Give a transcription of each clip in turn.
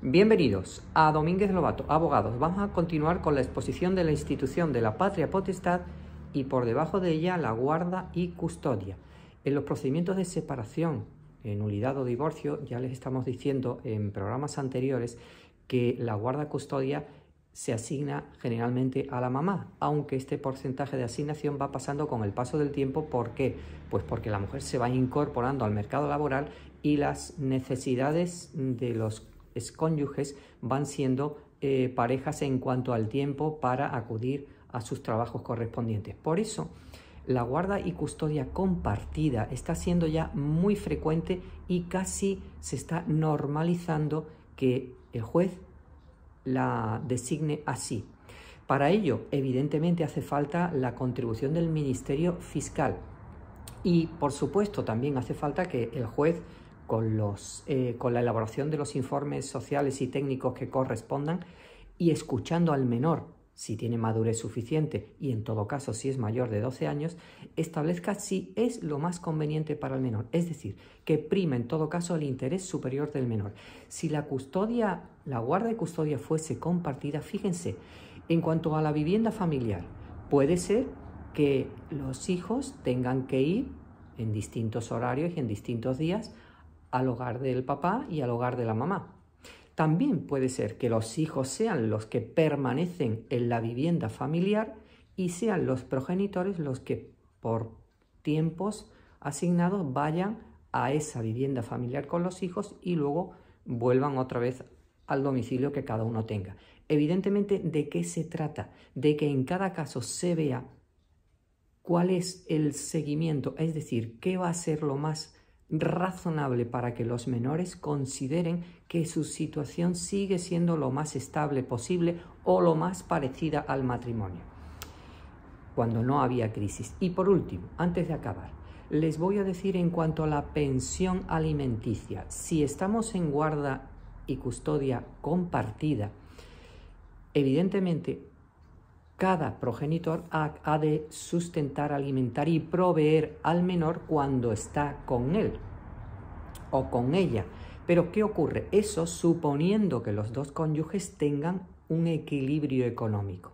Bienvenidos a Domínguez Lobato, abogados. Vamos a continuar con la exposición de la institución de la patria potestad y por debajo de ella la guarda y custodia. En los procedimientos de separación, en nulidad o divorcio, ya les estamos diciendo en programas anteriores que la guarda custodia se asigna generalmente a la mamá, aunque este porcentaje de asignación va pasando con el paso del tiempo. ¿Por qué? Pues porque la mujer se va incorporando al mercado laboral y las necesidades de los cónyuges van siendo eh, parejas en cuanto al tiempo para acudir a sus trabajos correspondientes. Por eso, la guarda y custodia compartida está siendo ya muy frecuente y casi se está normalizando que el juez la designe así. Para ello, evidentemente, hace falta la contribución del Ministerio Fiscal y, por supuesto, también hace falta que el juez eh, con, la elaboración de los informes sociales y técnicos que correspondan y escuchando al menor si tiene madurez suficiente y en todo caso si es mayor de 12 años, establezca si es lo más conveniente para el menor, es decir, que prima en todo caso el interés superior del menor. Si la custodia, la guarda y custodia fuese compartida, fíjense, en cuanto a la vivienda familiar, puede ser que los hijos tengan que ir en distintos horarios y en distintos días al hogar del papá y al hogar de la mamá. También puede ser que los hijos sean los que permanecen en la vivienda familiar y sean los progenitores los que por tiempos asignados vayan a esa vivienda familiar con los hijos y luego vuelvan otra vez al domicilio que cada uno tenga. Evidentemente, ¿de qué se trata? De que en cada caso se vea cuál es el seguimiento, es decir, qué va a ser lo más razonable para que los menores consideren que su situación sigue siendo lo más estable posible o lo más parecida al matrimonio, cuando no había crisis. Y por último, antes de acabar, les voy a decir en cuanto a la pensión alimenticia, si estamos en guarda y custodia compartida, evidentemente cada progenitor ha, de sustentar, alimentar y proveer al menor cuando está con él o con ella. Pero ¿qué ocurre? Eso suponiendo que los dos cónyuges tengan un equilibrio económico.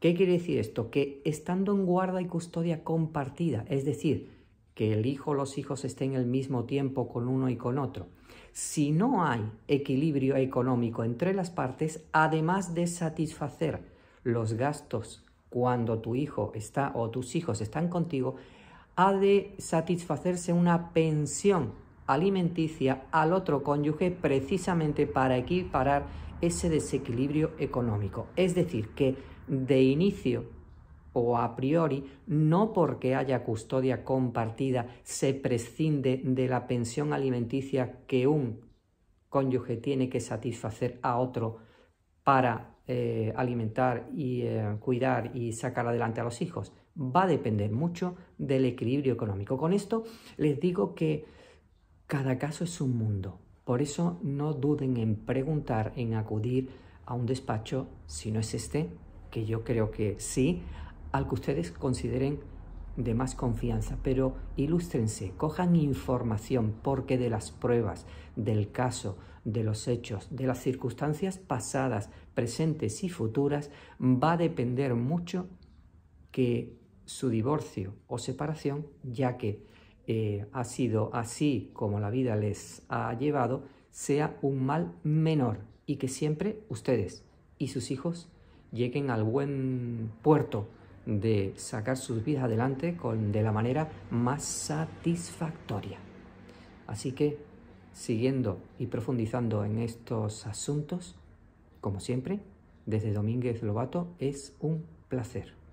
¿Qué quiere decir esto? Que estando en guarda y custodia compartida, es decir, que el hijo o los hijos estén el mismo tiempo con uno y con otro. Si no hay equilibrio económico entre las partes, además de satisfacer los gastos cuando tu hijo está o tus hijos están contigo, ha de satisfacerse una pensión alimenticia al otro cónyuge precisamente para equiparar ese desequilibrio económico. Es decir, que de inicio o a priori, no porque haya custodia compartida se prescinde de la pensión alimenticia que un cónyuge tiene que satisfacer a otro para eh, alimentar y eh, cuidar y sacar adelante a los hijos? Va a depender mucho del equilibrio económico. Con esto les digo que cada caso es un mundo. Por eso no duden en preguntar, en acudir a un despacho, si no es este, que yo creo que sí, al que ustedes consideren de más confianza, pero ilústrense, cojan información, porque de las pruebas, del caso, de los hechos, de las circunstancias pasadas, presentes y futuras, va a depender mucho que su divorcio o separación, ya que eh, ha sido así como la vida les ha llevado, sea un mal menor y que siempre ustedes y sus hijos lleguen al buen puerto de sacar sus vidas adelante con, de la manera más satisfactoria. Así que, siguiendo y profundizando en estos asuntos, como siempre, desde Domínguez Lobato es un placer.